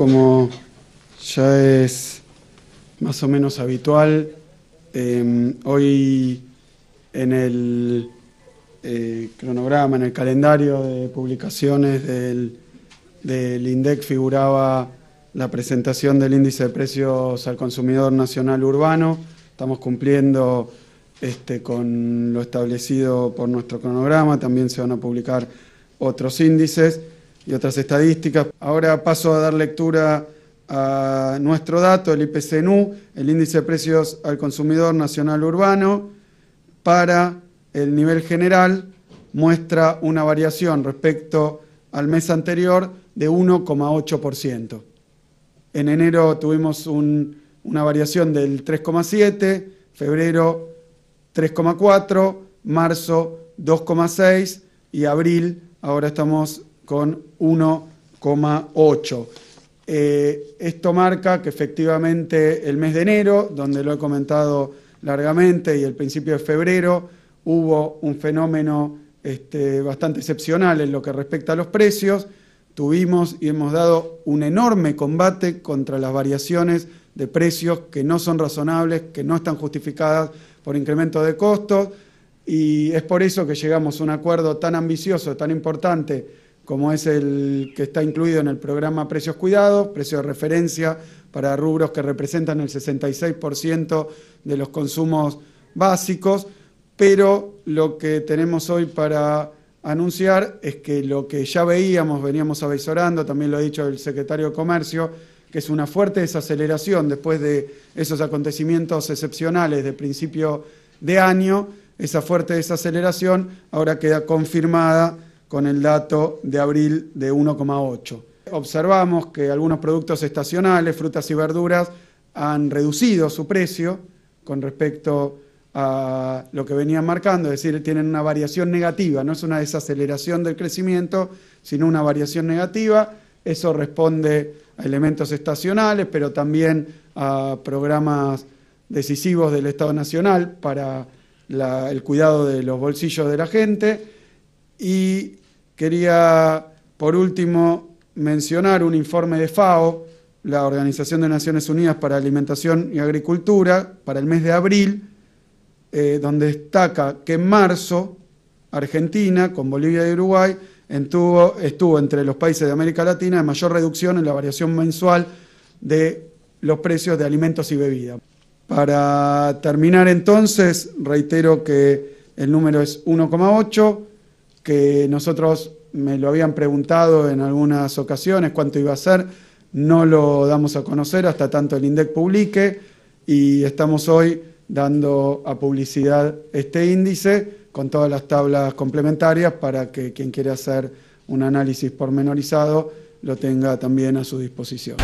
Como ya es más o menos habitual, em, hoy en el eh, cronograma, en el calendario de publicaciones del, del INDEC figuraba la presentación del índice de precios al consumidor nacional urbano. Estamos cumpliendo este, con lo establecido por nuestro cronograma. También se van a publicar otros índices y otras estadísticas. Ahora paso a dar lectura a nuestro dato, el IPCNU, el índice de precios al consumidor nacional urbano, para el nivel general muestra una variación respecto al mes anterior de 1,8%. En enero tuvimos una variación del 3,7%, febrero 3,4%, marzo 2,6% y abril, ahora estamos con 1,8. Eh, esto marca que efectivamente el mes de enero, donde lo he comentado largamente, y el principio de febrero, hubo un fenómeno este, bastante excepcional en lo que respecta a los precios. Tuvimos y hemos dado un enorme combate contra las variaciones de precios que no son razonables, que no están justificadas por incremento de costos, y es por eso que llegamos a un acuerdo tan ambicioso, tan importante como es el que está incluido en el programa Precios Cuidados, precio de referencia para rubros que representan el 66% de los consumos básicos, pero lo que tenemos hoy para anunciar es que lo que ya veíamos, veníamos avisorando, también lo ha dicho el secretario de Comercio, que es una fuerte desaceleración después de esos acontecimientos excepcionales de principio de año, esa fuerte desaceleración ahora queda confirmada con el dato de abril de 1,8. Observamos que algunos productos estacionales, frutas y verduras, han reducido su precio con respecto a lo que venían marcando, es decir, tienen una variación negativa, no es una desaceleración del crecimiento, sino una variación negativa. Eso responde a elementos estacionales, pero también a programas decisivos del Estado Nacional para el cuidado de los bolsillos de la gente y Quería, por último, mencionar un informe de FAO, la Organización de Naciones Unidas para Alimentación y Agricultura, para el mes de abril, eh, donde destaca que en marzo Argentina, con Bolivia y Uruguay, estuvo entre los países de América Latina de mayor reducción en la variación mensual de los precios de alimentos y bebidas. Para terminar entonces, reitero que el número es 1,8 que nosotros me lo habían preguntado en algunas ocasiones cuánto iba a ser, no lo damos a conocer hasta tanto el INDEC publique y estamos hoy dando a publicidad este índice con todas las tablas complementarias para que quien quiera hacer un análisis pormenorizado lo tenga también a su disposición.